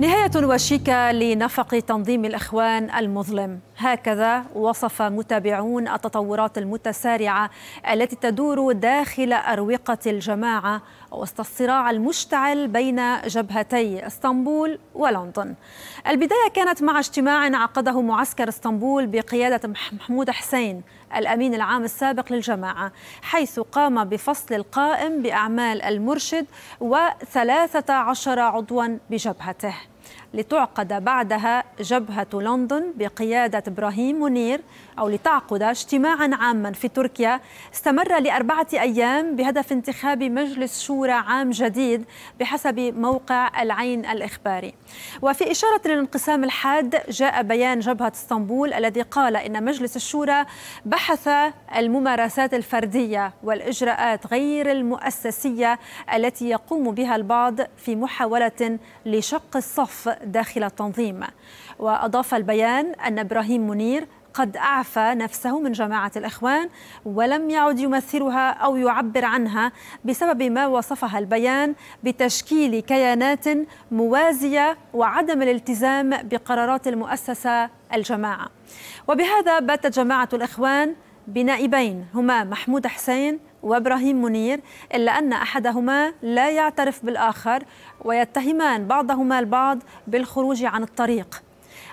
نهاية وشيكة لنفق تنظيم الإخوان المظلم هكذا وصف متابعون التطورات المتسارعة التي تدور داخل أروقة الجماعة وسط الصراع المشتعل بين جبهتي اسطنبول ولندن البداية كانت مع اجتماع عقده معسكر اسطنبول بقيادة محمود حسين الأمين العام السابق للجماعة حيث قام بفصل القائم بأعمال المرشد وثلاثة عشر عضوا بجبهته لتعقد بعدها جبهة لندن بقيادة إبراهيم منير أو لتعقد اجتماعا عاما في تركيا استمر لأربعة أيام بهدف انتخاب مجلس شورى عام جديد بحسب موقع العين الإخباري وفي إشارة للانقسام الحاد جاء بيان جبهة اسطنبول الذي قال إن مجلس الشورى بحث الممارسات الفردية والإجراءات غير المؤسسية التي يقوم بها البعض في محاولة لشق الصف داخل التنظيم وأضاف البيان أن إبراهيم منير قد أعفى نفسه من جماعة الإخوان ولم يعد يمثلها أو يعبر عنها بسبب ما وصفها البيان بتشكيل كيانات موازية وعدم الالتزام بقرارات المؤسسة الجماعة وبهذا باتت جماعة الإخوان بنائبين هما محمود حسين وابراهيم منير الا ان احدهما لا يعترف بالاخر ويتهمان بعضهما البعض بالخروج عن الطريق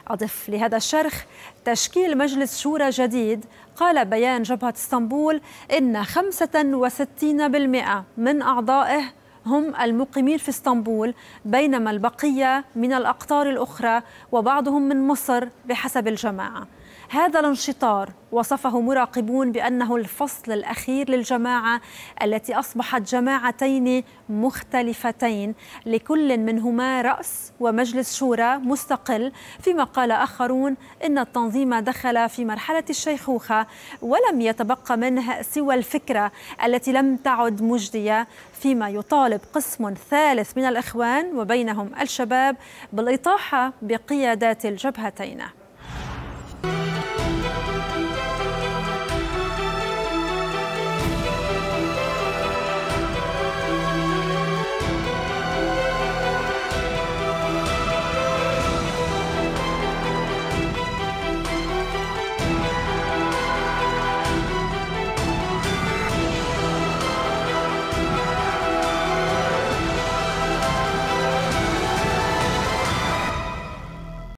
أضف لهذا الشرخ تشكيل مجلس شورى جديد قال بيان جبهة اسطنبول إن 65% من أعضائه هم المقيمين في اسطنبول بينما البقية من الأقطار الأخرى وبعضهم من مصر بحسب الجماعة هذا الانشطار وصفه مراقبون بأنه الفصل الأخير للجماعة التي أصبحت جماعتين مختلفتين لكل منهما رأس ومجلس شورى مستقل فيما قال آخرون إن التنظيم دخل في مرحلة الشيخوخة ولم يتبقى منه سوى الفكرة التي لم تعد مجدية فيما يطالب قسم ثالث من الإخوان وبينهم الشباب بالإطاحة بقيادات الجبهتين